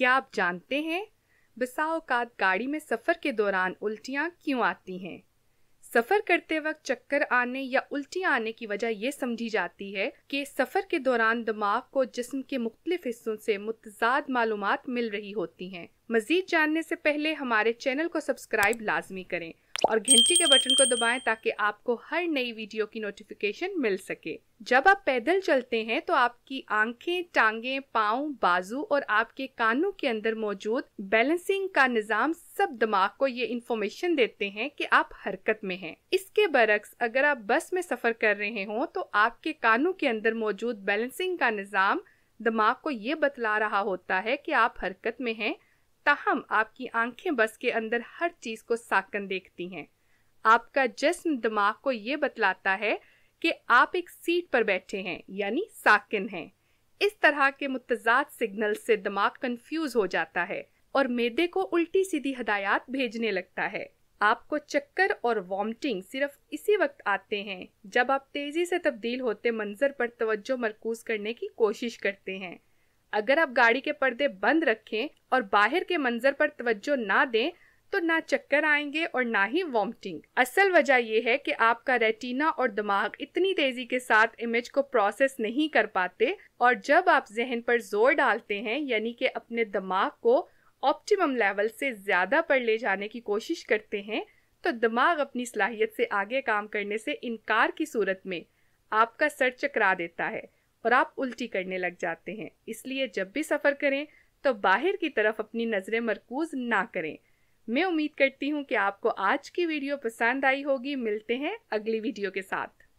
क्या आप जानते हैं बसा औकात गाड़ी में सफ़र के दौरान उल्टियाँ क्यों आती हैं सफ़र करते वक्त चक्कर आने या उल्टी आने की वजह यह समझी जाती है कि सफ़र के दौरान दिमाग को जिस्म के मुख्तलिफ हिस्सों से मुतजाद मालूम मिल रही होती हैं मज़ीद जानने से पहले हमारे चैनल को सब्सक्राइब लाजमी करें और घंटी के बटन को दबाएं ताकि आपको हर नई वीडियो की नोटिफिकेशन मिल सके जब आप पैदल चलते हैं तो आपकी आंखें, टांगे पाँव बाजू और आपके कानों के अंदर मौजूद बैलेंसिंग का निजाम सब दिमाग को ये इन्फॉर्मेशन देते हैं कि आप हरकत में हैं। इसके बरक्स अगर आप बस में सफर कर रहे हो तो आपके कानों के अंदर मौजूद बैलेंसिंग का निजाम दिमाग को ये बतला रहा होता है कि आप हरकत में हैं ताहम आपकी आंखें बस के अंदर हर चीज़ को साकन देखती हैं आपका जिसम दिमाग को ये बतलाता है कि आप एक सीट पर बैठे हैं यानी साकिन हैं इस तरह के मुतजाद सिग्नल से दिमाग कंफ्यूज हो जाता है और मेदे को उल्टी सीधी हदायत भेजने लगता है आपको चक्कर और वॉमटिंग सिर्फ इसी वक्त आते हैं जब आप तेजी से तब्दील होते मंजर पर तवज्जो मरकूज करने की कोशिश करते हैं अगर आप गाड़ी के पर्दे बंद रखें और बाहर के मंजर पर तवज्जो ना दें तो ना चक्कर आएंगे और ना ही वॉमटिंग असल वजह यह है कि आपका रेटिना और दिमाग इतनी तेजी के साथ इमेज को प्रोसेस नहीं कर पाते और जब आप जहन पर जोर डालते हैं यानी कि अपने दिमाग को ऑप्टिमम लेवल से ज्यादा पर ले जाने की कोशिश करते हैं तो दिमाग अपनी सलाहियत से आगे काम करने से इनकार की सूरत में आपका सर चकरा देता है और आप उल्टी करने लग जाते हैं इसलिए जब भी सफ़र करें तो बाहर की तरफ अपनी नज़रें मरकूज ना करें मैं उम्मीद करती हूँ कि आपको आज की वीडियो पसंद आई होगी मिलते हैं अगली वीडियो के साथ